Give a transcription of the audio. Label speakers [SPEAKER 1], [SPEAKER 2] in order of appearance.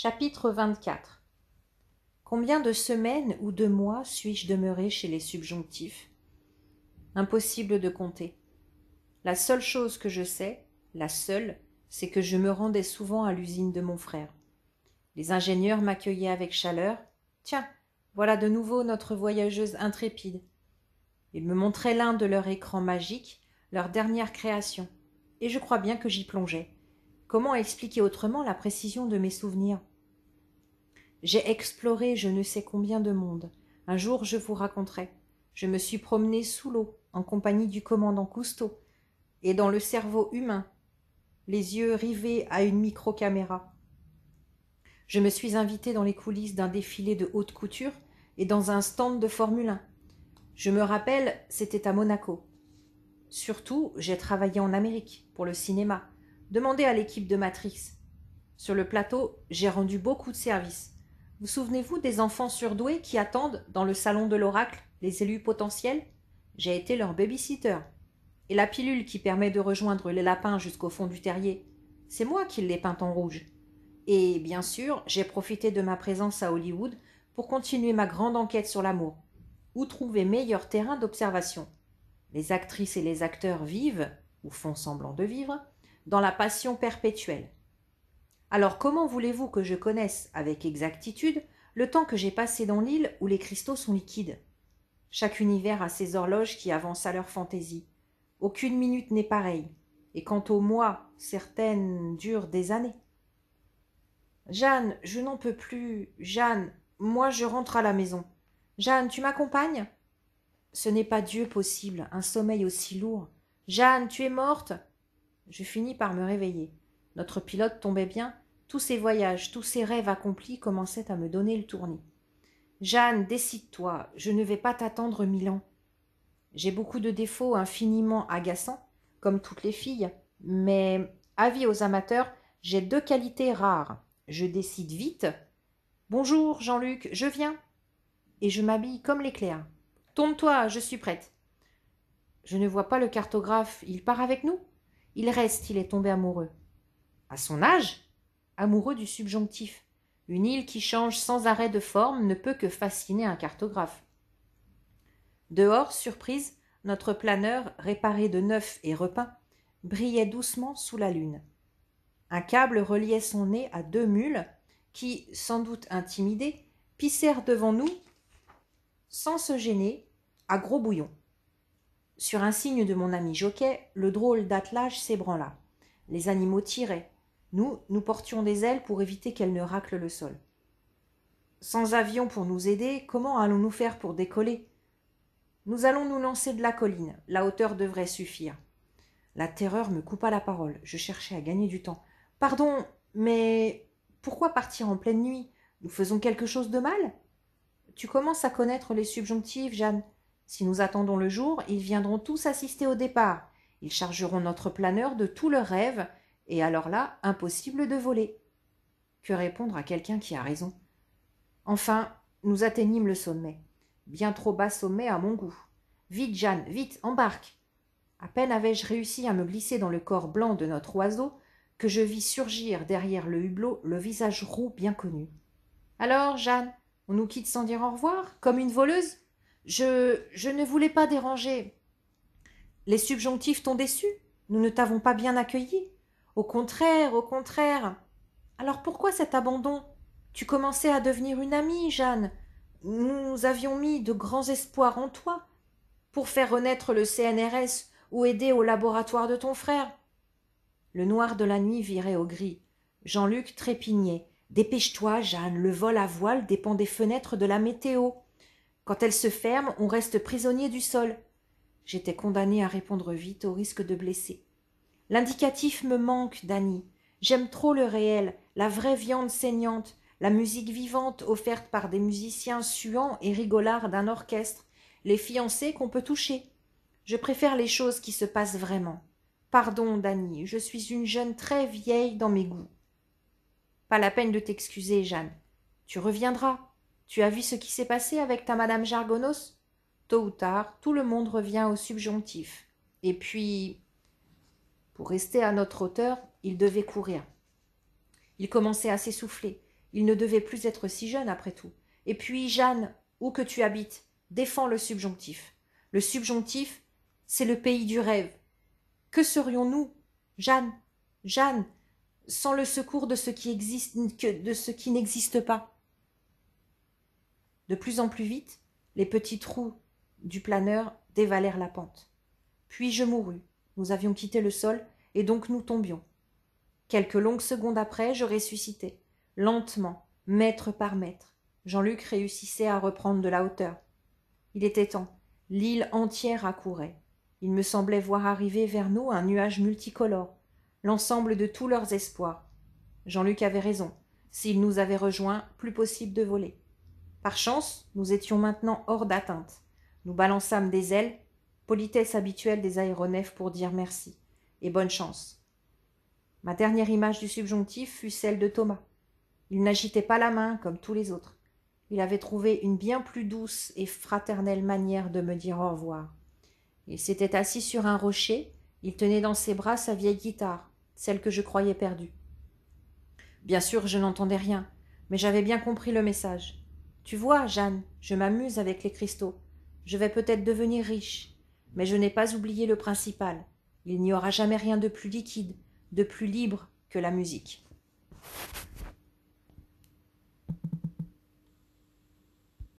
[SPEAKER 1] Chapitre 24 Combien de semaines ou de mois suis-je demeuré chez les subjonctifs Impossible de compter. La seule chose que je sais, la seule, c'est que je me rendais souvent à l'usine de mon frère. Les ingénieurs m'accueillaient avec chaleur. Tiens, voilà de nouveau notre voyageuse intrépide. Ils me montraient l'un de leurs écrans magiques, leur dernière création, et je crois bien que j'y plongeais. Comment expliquer autrement la précision de mes souvenirs j'ai exploré je ne sais combien de mondes. Un jour je vous raconterai. Je me suis promené sous l'eau, en compagnie du commandant Cousteau, et dans le cerveau humain, les yeux rivés à une microcaméra. Je me suis invité dans les coulisses d'un défilé de haute couture et dans un stand de Formule 1. Je me rappelle, c'était à Monaco. Surtout, j'ai travaillé en Amérique, pour le cinéma. demandé à l'équipe de Matrix. Sur le plateau, j'ai rendu beaucoup de services. Vous souvenez-vous des enfants surdoués qui attendent, dans le salon de l'oracle, les élus potentiels J'ai été leur babysitter. Et la pilule qui permet de rejoindre les lapins jusqu'au fond du terrier, c'est moi qui l'ai peinte en rouge. Et bien sûr, j'ai profité de ma présence à Hollywood pour continuer ma grande enquête sur l'amour. Où trouver meilleur terrain d'observation Les actrices et les acteurs vivent, ou font semblant de vivre, dans la passion perpétuelle. Alors comment voulez-vous que je connaisse avec exactitude le temps que j'ai passé dans l'île où les cristaux sont liquides Chaque univers a ses horloges qui avancent à leur fantaisie. Aucune minute n'est pareille. Et quant aux mois, certaines durent des années. Jeanne, je n'en peux plus. Jeanne, moi je rentre à la maison. Jeanne, tu m'accompagnes Ce n'est pas Dieu possible, un sommeil aussi lourd. Jeanne, tu es morte Je finis par me réveiller. Notre pilote tombait bien, tous ses voyages, tous ses rêves accomplis commençaient à me donner le tournis. Jeanne, décide-toi, je ne vais pas t'attendre mille ans. J'ai beaucoup de défauts infiniment agaçants, comme toutes les filles, mais, avis aux amateurs, j'ai deux qualités rares. Je décide vite. Bonjour, Jean-Luc, je viens. Et je m'habille comme l'éclair. tombe toi je suis prête. Je ne vois pas le cartographe, il part avec nous Il reste, il est tombé amoureux à son âge, amoureux du subjonctif. Une île qui change sans arrêt de forme ne peut que fasciner un cartographe. Dehors, surprise, notre planeur, réparé de neuf et repeint, brillait doucement sous la lune. Un câble reliait son nez à deux mules qui, sans doute intimidées, pissèrent devant nous sans se gêner, à gros bouillons. Sur un signe de mon ami Joquet, le drôle d'attelage s'ébranla. Les animaux tiraient, nous, nous portions des ailes pour éviter qu'elles ne raclent le sol. Sans avion pour nous aider, comment allons-nous faire pour décoller Nous allons nous lancer de la colline. La hauteur devrait suffire. La terreur me coupa la parole. Je cherchais à gagner du temps. Pardon, mais pourquoi partir en pleine nuit Nous faisons quelque chose de mal Tu commences à connaître les subjonctives, Jeanne. Si nous attendons le jour, ils viendront tous assister au départ. Ils chargeront notre planeur de tous leurs rêves et alors là, impossible de voler. Que répondre à quelqu'un qui a raison Enfin, nous atteignîmes le sommet. Bien trop bas sommet à mon goût. Vite, Jeanne, vite, embarque À peine avais-je réussi à me glisser dans le corps blanc de notre oiseau que je vis surgir derrière le hublot le visage roux bien connu. Alors, Jeanne, on nous quitte sans dire au revoir, comme une voleuse Je. je ne voulais pas déranger. Les subjonctifs t'ont déçu Nous ne t'avons pas bien accueillie au contraire, au contraire. Alors pourquoi cet abandon Tu commençais à devenir une amie, Jeanne. Nous avions mis de grands espoirs en toi pour faire renaître le CNRS ou aider au laboratoire de ton frère. Le noir de la nuit virait au gris. Jean-Luc trépignait. Dépêche-toi, Jeanne, le vol à voile dépend des fenêtres de la météo. Quand elles se ferment, on reste prisonnier du sol. J'étais condamné à répondre vite au risque de blesser. L'indicatif me manque, Dany. J'aime trop le réel, la vraie viande saignante, la musique vivante offerte par des musiciens suants et rigolards d'un orchestre, les fiancés qu'on peut toucher. Je préfère les choses qui se passent vraiment. Pardon, Dany, je suis une jeune très vieille dans mes goûts. Pas la peine de t'excuser, Jeanne. Tu reviendras. Tu as vu ce qui s'est passé avec ta madame Jargonos Tôt ou tard, tout le monde revient au subjonctif. Et puis, pour rester à notre hauteur, il devait courir. Il commençait à s'essouffler. Il ne devait plus être si jeune après tout. Et puis, Jeanne, où que tu habites, défends le subjonctif. Le subjonctif, c'est le pays du rêve. Que serions-nous, Jeanne, Jeanne, sans le secours de ce qui existe, de ce qui n'existe pas De plus en plus vite, les petits trous du planeur dévalèrent la pente. Puis je mourus, nous avions quitté le sol, et donc nous tombions. Quelques longues secondes après, je ressuscitais, lentement, mètre par mètre. Jean-Luc réussissait à reprendre de la hauteur. Il était temps. L'île entière accourait. Il me semblait voir arriver vers nous un nuage multicolore, l'ensemble de tous leurs espoirs. Jean-Luc avait raison. S'il nous avait rejoints, plus possible de voler. Par chance, nous étions maintenant hors d'atteinte. Nous balançâmes des ailes, politesse habituelle des aéronefs pour dire merci, et bonne chance. Ma dernière image du subjonctif fut celle de Thomas. Il n'agitait pas la main comme tous les autres. Il avait trouvé une bien plus douce et fraternelle manière de me dire au revoir. Il s'était assis sur un rocher, il tenait dans ses bras sa vieille guitare, celle que je croyais perdue. Bien sûr, je n'entendais rien, mais j'avais bien compris le message. Tu vois, Jeanne, je m'amuse avec les cristaux. Je vais peut-être devenir riche mais je n'ai pas oublié le principal. Il n'y aura jamais rien de plus liquide, de plus libre que la musique.